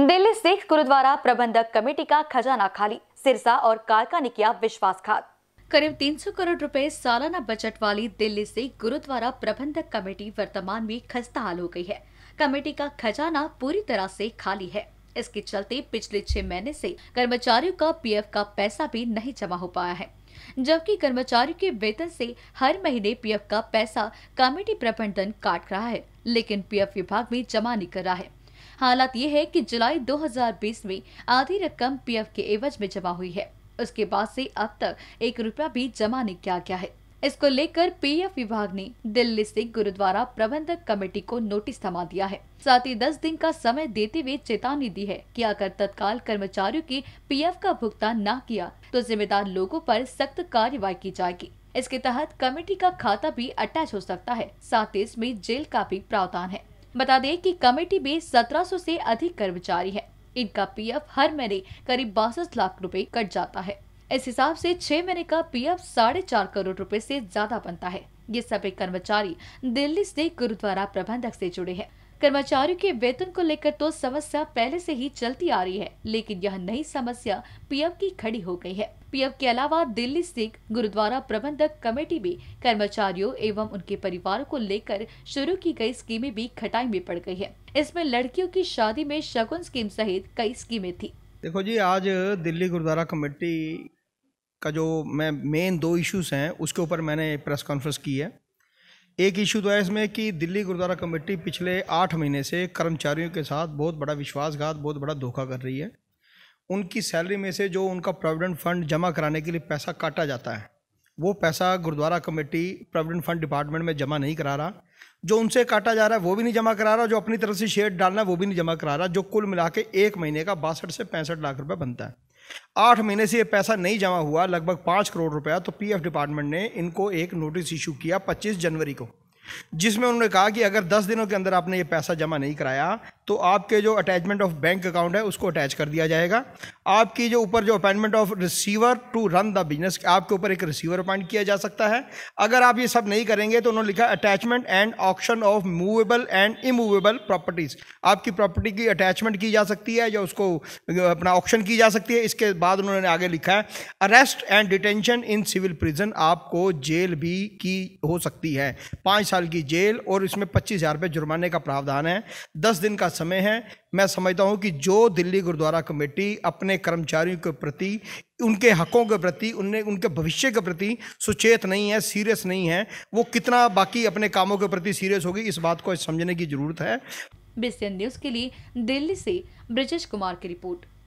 दिल्ली सिख गुरुद्वारा प्रबंधक कमेटी का खजाना खाली सिरसा और कालका ने किया विश्वासघात करीब 300 करोड़ रुपए सालाना बजट वाली दिल्ली सिख गुरुद्वारा प्रबंधक कमेटी वर्तमान में खस्ता हाल हो गई है कमेटी का खजाना पूरी तरह से खाली है इसके चलते पिछले छह महीने से कर्मचारियों का पीएफ का पैसा भी नहीं जमा हो पाया है जबकि कर्मचारियों के वेतन से हर महीने पीएफ का पैसा कमेटी प्रबंधन काट रहा है लेकिन पीएफ विभाग में जमा नहीं कर रहा है हालात ये है कि जुलाई 2020 में आधी रकम पीएफ के एवज में जमा हुई है उसके बाद से अब तक एक रुपया भी जमा नहीं किया गया है इसको लेकर पीएफ विभाग ने दिल्ली से गुरुद्वारा प्रबंधक कमेटी को नोटिस थमा दिया है साथ ही दस दिन का समय देते हुए चेतावनी दी है कि अगर तत्काल कर्मचारियों के पीएफ का भुगतान न किया तो जिम्मेदार लोगों पर सख्त कार्रवाई की जाएगी इसके तहत कमेटी का खाता भी अटैच हो सकता है साथ ही इसमें जेल का भी प्रावधान है बता दें कि कमेटी में 1700 से अधिक कर्मचारी है इनका पीएफ हर महीने करीब बासठ लाख रुपए कट जाता है इस हिसाब से छह महीने का पीएफ साढ़े चार करोड़ रुपए से ज्यादा बनता है ये सभी कर्मचारी दिल्ली से गुरुद्वारा प्रबंधक से जुड़े हैं कर्मचारियों के वेतन को लेकर तो समस्या पहले से ही चलती आ रही है लेकिन यह नई समस्या पीएम की खड़ी हो गई है पीएफ के अलावा दिल्ली सिख गुरुद्वारा प्रबंधक कमेटी भी कर्मचारियों एवं उनके परिवार को लेकर शुरू की गई स्कीमें भी खटाई में पड़ गई है इसमें लड़कियों की शादी में शगुन स्कीम सहित कई स्कीमें थी देखो जी आज दिल्ली गुरुद्वारा कमेटी का जो मैं मेन दो इश्यूज हैं उसके ऊपर मैंने प्रेस कॉन्फ्रेंस की है एक इशू तो है इसमें कि दिल्ली गुरुद्वारा कमेटी पिछले आठ महीने से कर्मचारियों के साथ बहुत बड़ा विश्वासघात बहुत बड़ा धोखा कर रही है उनकी सैलरी में से जो उनका प्रोविडेंट फंड जमा कराने के लिए पैसा काटा जाता है वो पैसा gurdwara committee provident fund department में जमा नहीं करा रहा जो उनसे काटा जा रहा है वो भी नहीं जमा करा रहा जो अपनी तरफ से शेयर डालना है वो भी नहीं जमा करा रहा जो कुल मिला के एक महीने का बासठ से पैंसठ लाख रुपये बनता है आठ महीने से ये पैसा नहीं जमा हुआ लगभग पाँच करोड़ रुपया तो पीएफ डिपार्टमेंट ने इनको एक नोटिस इशू किया पच्चीस जनवरी को जिसमें उन्होंने कहा कि अगर दस दिनों के अंदर आपने ये पैसा जमा नहीं कराया तो आपके जो अटैचमेंट ऑफ बैंक अकाउंट है उसको अटैच कर दिया जाएगा आपकी जो ऊपर जो appointment of receiver to run the business आपके ऊपर एक रिसीवर अपॉइंट किया जा सकता है अगर आप ये सब नहीं करेंगे तो उन्होंने लिखा attachment and option of movable and immovable properties आपकी प्रॉपर्टी की अटैचमेंट की जा सकती है या उसको अपना ऑप्शन की जा सकती है इसके बाद उन्होंने आगे लिखा है arrest and detention in civil prison आपको जेल भी की हो सकती है पाँच साल की जेल और इसमें पच्चीस हज़ार रुपये जुर्माने का प्रावधान है दस दिन का समय है मैं समझता हूँ कि जो दिल्ली गुरुद्वारा कमेटी अपने कर्मचारियों के प्रति उनके हकों के प्रति उनने उनके भविष्य के प्रति सुचेत नहीं है सीरियस नहीं है वो कितना बाकी अपने कामों के प्रति सीरियस होगी इस बात को समझने की ज़रूरत है बीसीएन न्यूज़ के लिए दिल्ली से ब्रजेश कुमार की रिपोर्ट